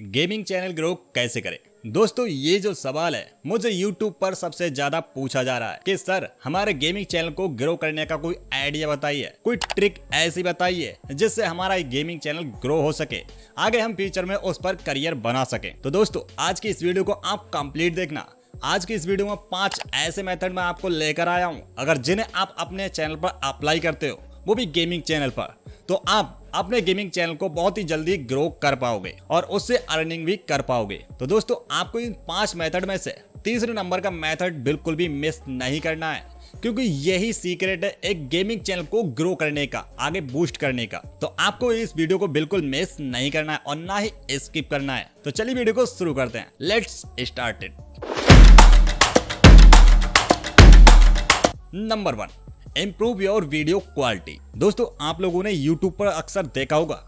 gaming channel grow कैसे करें दोस्तों ये जो सवाल है मुझे YouTube पर सबसे ज्यादा पूछा जा रहा है कि सर हमारे गेमिंग चैनल को ग्रो करने का कोई आइडिया बताइए कोई ट्रिक ऐसी बताइए जिससे हमारा गेमिंग चैनल ग्रो हो सके आगे हम फ्यूचर में उस पर करियर बना सके तो दोस्तों आज की इस वीडियो को आप कंप्लीट देखना आज की इस वीडियो में पांच ऐसे मेथड में आपको लेकर आया हूँ अगर जिन्हें आप अपने चैनल पर अप्लाई करते हो वो भी गेमिंग चैनल पर तो आप अपने गेमिंग चैनल को बहुत ही जल्दी ग्रो कर पाओगे और उससे अर्निंग भी कर पाओगे तो दोस्तों आपको इन पांच मेथड में से तीसरे नंबर का मेथड बिल्कुल भी मिस नहीं करना है क्योंकि यही सीक्रेट है एक गेमिंग चैनल को ग्रो करने का आगे बूस्ट करने का तो आपको इस वीडियो को बिल्कुल मिस नहीं करना है और ना ही स्किप करना है तो चलिए वीडियो को शुरू करते हैं let's start number one improve your video quality दोस्तों आप लोगों ने यूट्यूब पर अक्सर देखा होगा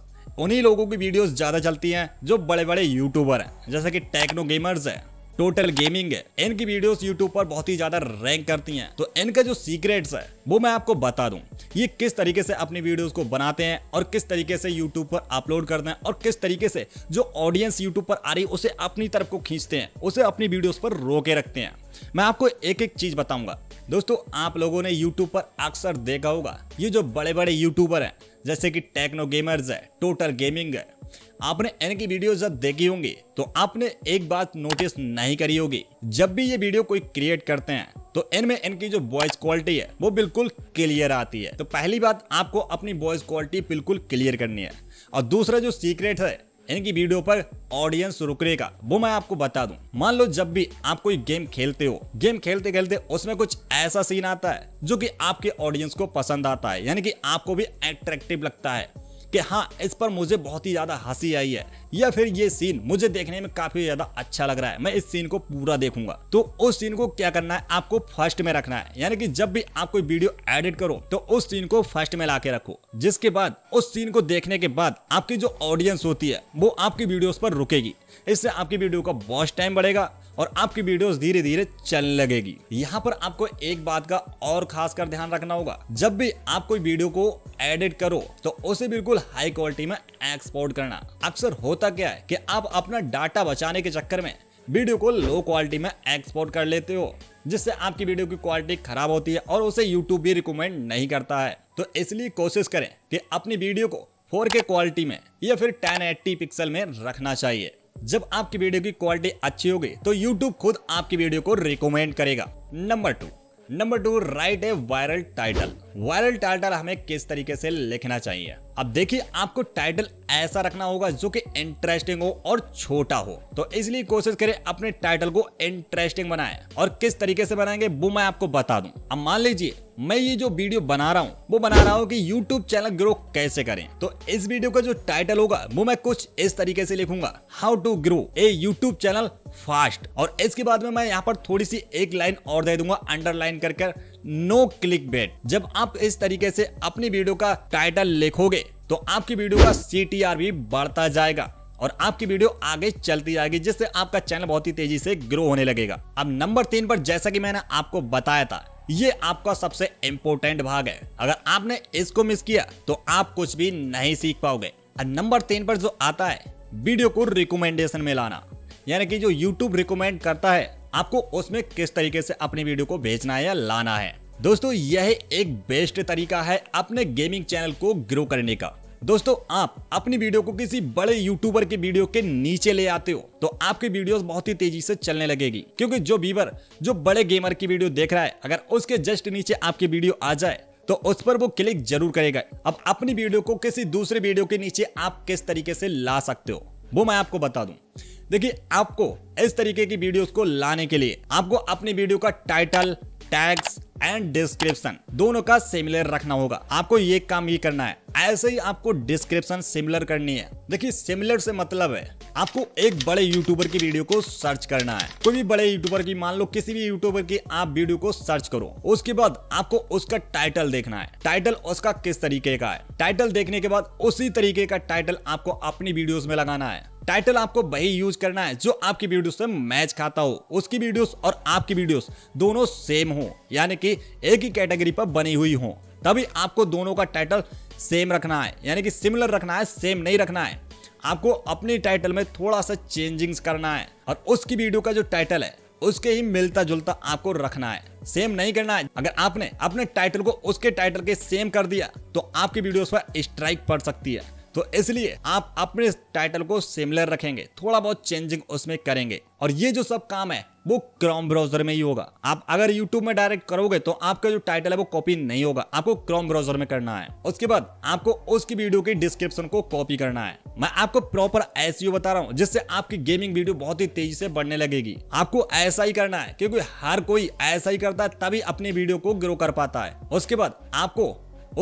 उन्हीं लोगों की वीडियोस ज़्यादा चलती हैं जो बड़े बड़े यूट्यूबर हैं जैसे कि टेक्नो गेमर्स है टोटल गेमिंग है इनकी वीडियोस यूट्यूब पर बहुत ही ज्यादा रैंक करती हैं तो इनका जो सीक्रेट्स है वो मैं आपको बता दूं ये किस तरीके से अपनी वीडियोस को बनाते हैं और किस तरीके से यूट्यूब पर अपलोड करते हैं और किस तरीके से जो ऑडियंस यूट्यूब पर आ रही है उसे अपनी तरफ को खींचते हैं उसे अपनी वीडियोज पर रोके रखते हैं मैं आपको एक एक चीज बताऊंगा दोस्तों आप लोगों ने यूट्यूब पर अक्सर देखा होगा ये जो बड़े बड़े यूट्यूबर हैं जैसे कि टेक्नो गेमर्स है टोटल गेमिंग है आपने इनकी वीडियो जब देखी होंगी तो आपने एक बात नोटिस नहीं करी होगी जब भी ये वीडियो कोई क्रिएट करते हैं तो इनमें इनकी जो वॉइस क्वालिटी है वो बिल्कुल क्लियर आती है तो पहली बात आपको अपनी वॉइस क्वालिटी बिल्कुल क्लियर करनी है और दूसरा जो सीक्रेट है इनकी वीडियो पर ऑडियंस रुकरेगा वो मैं आपको बता दूं मान लो जब भी आप कोई गेम खेलते हो गेम खेलते खेलते उसमें कुछ ऐसा सीन आता है जो कि आपके ऑडियंस को पसंद आता है यानी कि आपको भी अट्रैक्टिव लगता है कि हाँ इस पर मुझे बहुत ही ज़्यादा हंसी आई है या फिर ये सीन मुझे देखने में काफी ज्यादा अच्छा लग रहा है मैं इस सीन को पूरा देखूंगा तो उस सीन को क्या करना है आपको फर्स्ट में रखना है यानी कि जब भी आप कोई वीडियो एडिट करो तो उस सीन को फर्स्ट में ला रखो जिसके बाद उस सीन को देखने के बाद आपकी जो ऑडियंस होती है वो आपकी वीडियो पर रुकेगी इससे आपकी वीडियो का वॉच टाइम बढ़ेगा और आपकी वीडियोस धीरे धीरे चलने लगेगी यहाँ पर आपको एक बात का और खास कर ध्यान रखना होगा जब भी आप कोई वीडियो को एडिट करो तो उसे बिल्कुल हाई क्वालिटी में एक्सपोर्ट करना अक्सर होता क्या है कि आप अपना डाटा बचाने के चक्कर में वीडियो को लो क्वालिटी में एक्सपोर्ट कर लेते हो जिससे आपकी वीडियो की क्वालिटी खराब होती है और उसे यूट्यूब भी रिकमेंड नहीं करता है तो इसलिए कोशिश करें कि अपनी वीडियो को 4K क्वालिटी में या फिर 1080 पिक्सल में रखना चाहिए जब आपकी वीडियो की क्वालिटी अच्छी होगी तो यूट्यूब खुद आपकी वीडियो को रिकमेंड करेगा number two number two write a viral title viral title हमें किस तरीके से लिखना चाहिए अब देखिए आपको टाइटल ऐसा रखना होगा जो कि इंटरेस्टिंग हो और छोटा हो तो इसलिए कोशिश करें अपने टाइटल को इंटरेस्टिंग बनाएं और किस तरीके से बनाएंगे वो मैं आपको बता दूं अब मान लीजिए मैं ये जो वीडियो बना रहा हूँ वो बना रहा हूँ कि यूट्यूब चैनल ग्रो कैसे करें तो इस वीडियो का जो टाइटल होगा वो मैं कुछ इस तरीके से लिखूंगा how to grow a YouTube channel fast और इसके बाद में मैं यहाँ पर थोड़ी सी एक लाइन और दे दूंगा अंडरलाइन कर कर नो क्लिक बेट जब आप इस तरीके से अपनी वीडियो का टाइटल लिखोगे तो आपकी वीडियो का सी भी बढ़ता जाएगा और आपकी वीडियो आगे चलती जाएगी जिससे आपका चैनल बहुत ही तेजी से ग्रो होने लगेगा अब नंबर तीन पर जैसा कि मैंने आपको बताया था ये आपका सबसे इम्पोर्टेंट भाग है अगर आपने इसको मिस किया तो आप कुछ भी नहीं सीख पाओगे और नंबर तीन पर जो आता है वीडियो को रिकमेंडेशन में लाना यानी कि जो यूट्यूब रिकमेंड करता है आपको उसमें किस तरीके से अपनी वीडियो को भेजना है या लाना है दोस्तों यह एक बेस्ट तरीका है अपने गेमिंग चैनल को ग्रो करने का दोस्तों आप अपनी वीडियो को किसी बड़े यूट्यूबर के वीडियो के नीचे ले आते हो तो आपकी वीडियोस बहुत ही तेजी से चलने लगेगी क्योंकि जो बीवर जो बड़े गेमर की वीडियो देख रहा है अगर उसके जस्ट नीचे आपकी वीडियो आ जाए तो उस पर वो क्लिक जरूर करेगा अब अपनी वीडियो को किसी दूसरे वीडियो के नीचे आप किस तरीके से ला सकते हो वो मैं आपको बता दूं देखिए आपको इस तरीके की वीडियोस को लाने के लिए आपको अपनी वीडियो का टाइटल टैग्स एंड डिस्क्रिप्शन दोनों का सिमिलर रखना होगा आपको ये काम ही करना है ऐसे ही आपको डिस्क्रिप्शन सिमिलर करनी है देखिए सिमिलर से मतलब है आपको एक बड़े यूट्यूबर की वीडियो को सर्च करना है कोई भी बड़े यूट्यूबर की मान लो किसी भी यूट्यूबर की आप वीडियो को सर्च करो उसके बाद आपको उसका टाइटल देखना है टाइटल उसका किस तरीके का है टाइटल देखने के बाद उसी तरीके का टाइटल आपको अपनी वीडियोस में लगाना है टाइटल आपको वही यूज करना है जो आपकी वीडियो से मैच खाता हो उसकी वीडियोस और आपकी वीडियोस दोनों सेम हो यानी कि एक ही कैटेगरी पर बनी हुई हो तभी आपको दोनों का टाइटल सेम रखना है यानी कि सिमिलर रखना है सेम नहीं रखना है आपको अपनी टाइटल में थोड़ा सा चेंजिंग्स करना है और उसकी वीडियो का जो टाइटल है उसके ही मिलता जुलता आपको रखना है सेम नहीं करना है अगर आपने अपने टाइटल को उसके टाइटल के सेम कर दिया तो आपकी वीडियोस पर स्ट्राइक पड़ सकती है तो इसलिए आप अपने टाइटल को सिमिलर रखेंगे थोड़ा बहुत चेंजिंग उसमें करेंगे और ये जो सब काम है वो क्रोम ब्राउजर में ही होगा आप अगर YouTube में डायरेक्ट करोगे तो आपका जो टाइटल है वो कॉपी नहीं होगा आपको क्रोम ब्राउजर में करना है उसके बाद आपको उसकी वीडियो की डिस्क्रिप्शन को कॉपी करना है मैं आपको प्रॉपर ऐसी e बता रहा हूँ जिससे आपकी गेमिंग वीडियो बहुत ही तेजी से बढ़ने लगेगी आपको ऐसा ही करना है क्योंकि हर कोई ऐसा ही करता है तभी अपनी वीडियो को ग्रो कर पाता है उसके बाद आपको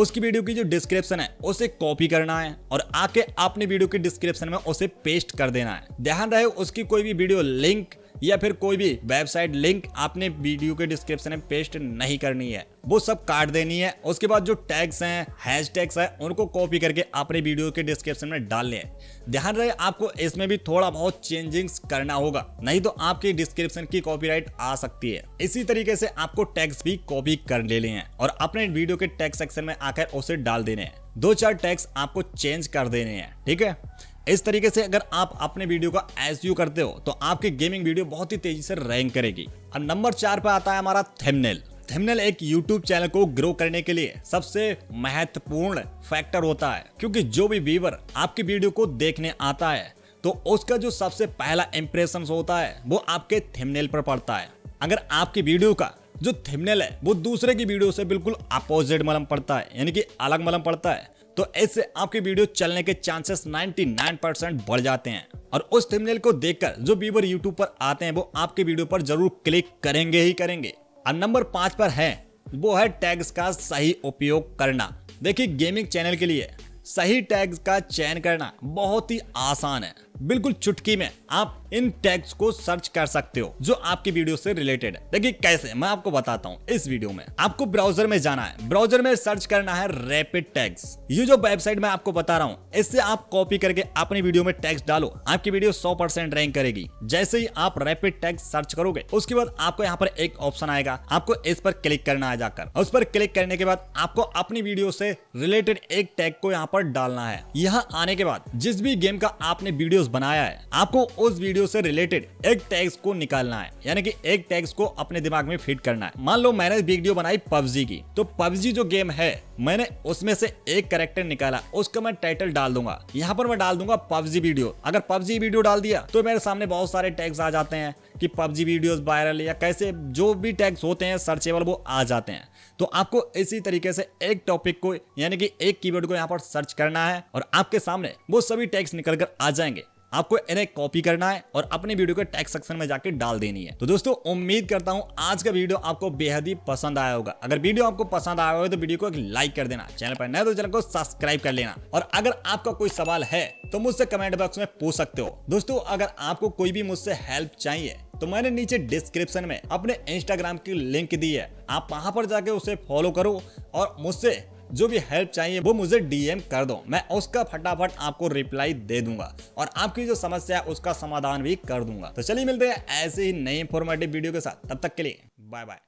उसकी वीडियो की जो डिस्क्रिप्शन है उसे कॉपी करना है और आके अपने वीडियो की डिस्क्रिप्शन में उसे पेस्ट कर देना है ध्यान रहे उसकी कोई भी वीडियो लिंक या फिर कोई भी वेबसाइट लिंक आपने वीडियो के डिस्क्रिप्शन में पेस्ट नहीं करनी है वो सब काट देनी है उसके बाद जो टैग्स हैं हैश टैग्स हैं उनको कॉपी करके अपने वीडियो के डिस्क्रिप्शन में डालने हैं ध्यान रहे आपको इसमें भी थोड़ा बहुत चेंजिंग्स करना होगा नहीं तो आपकी डिस्क्रिप्शन की कॉपीराइट आ सकती है इसी तरीके से आपको टैग्स भी कॉपी कर लेने हैं और अपने वीडियो के टैग सेक्शन में आकर उसे डाल देने हैं दो चार टैग्स आपको चेंज कर देने हैं ठीक है इस तरीके से अगर आप अपने वीडियो का एस यू करते हो तो आपकी गेमिंग वीडियो बहुत ही तेजी से रैंक करेगी और नंबर चार पर आता है हमारा थेमनेल थेमनेल एक यूट्यूब चैनल को ग्रो करने के लिए सबसे महत्वपूर्ण फैक्टर होता है क्योंकि जो भी व्यूवर आपकी वीडियो को देखने आता है तो उसका जो सबसे पहला इम्प्रेशन होता है वो आपके थेमनेल पर पड़ता है अगर आपकी वीडियो का जो थेमनेल है वो दूसरे की वीडियो से बिल्कुल अपोजिट मलम पड़ता है यानी कि अलग मलम पड़ता है तो ऐसे आपकी वीडियो चलने के चांसेस 99 परसेंट बढ़ जाते हैं और उस थंबनेल को देखकर जो व्यूवर यूट्यूब पर आते हैं वो आपके वीडियो पर जरूर क्लिक करेंगे ही करेंगे और नंबर पांच पर है वो है टैग्स का सही उपयोग करना देखिए गेमिंग चैनल के लिए सही टैग्स का चयन करना बहुत ही आसान है बिल्कुल चुटकी में आप इन टैग्स को सर्च कर सकते हो जो आपकी वीडियो से रिलेटेड है देखिए कैसे मैं आपको बताता हूँ इस वीडियो में आपको ब्राउजर में जाना है ब्राउजर में सर्च करना है रैपिड टैग्स ये जो वेबसाइट मैं आपको बता रहा हूँ इससे आप कॉपी करके अपनी वीडियो में टैग्स डालो आपकी वीडियो सौ परसेंट रैंक करेगी जैसे ही आप रैपिड टैग्स सर्च करोगे उसके बाद आपको यहाँ पर एक ऑप्शन आएगा आपको इस पर क्लिक करना है जाकर उस पर क्लिक करने के बाद आपको अपनी वीडियो से रिलेटेड एक टैग को यहाँ पर डालना है यहाँ आने के बाद जिस भी गेम का आपने वीडियो वीडियोस बनाया है आपको उस वीडियो से रिलेटेड एक टैग्स को निकालना है यानी कि एक टैग्स को अपने दिमाग में फिट करना है मान लो मैंने वीडियो बनाई पबजी की तो पबजी जो गेम है मैंने उसमें से एक करेक्टर निकाला उसका मैं टाइटल डाल दूंगा यहाँ पर मैं डाल दूंगा पबजी वीडियो अगर पबजी वीडियो डाल दिया तो मेरे सामने बहुत सारे टैग्स आ जाते हैं कि पबजी वीडियोस वायरल या कैसे जो भी टैग्स होते हैं सर्चेबल वो आ जाते हैं तो आपको इसी तरीके से एक टॉपिक को यानी कि एक कीवर्ड को यहाँ पर सर्च करना है और आपके सामने वो सभी टैग्स निकल कर आ जाएंगे आपको इन्हें कॉपी करना है और अपने वीडियो के टैक्स सेक्शन में जाकर डाल देनी है तो दोस्तों उम्मीद करता हूं आज का वीडियो आपको बेहद ही पसंद आया होगा अगर वीडियो आपको पसंद आया होगा तो वीडियो को एक लाइक कर देना चैनल पर नए तो चैनल को सब्सक्राइब कर लेना और अगर आपका कोई सवाल है तो मुझसे कमेंट बॉक्स में पूछ सकते हो दोस्तों अगर आपको कोई भी मुझसे हेल्प चाहिए तो मैंने नीचे डिस्क्रिप्शन में अपने इंस्टाग्राम की लिंक दी है आप वहां पर जाके उसे फॉलो करो और मुझसे जो भी हेल्प चाहिए वो मुझे डीएम कर दो मैं उसका फटाफट आपको रिप्लाई दे दूंगा और आपकी जो समस्या है उसका समाधान भी कर दूंगा तो चलिए मिलते हैं ऐसे ही नई इंफॉर्मेटिव वीडियो के साथ तब तक के लिए बाय बाय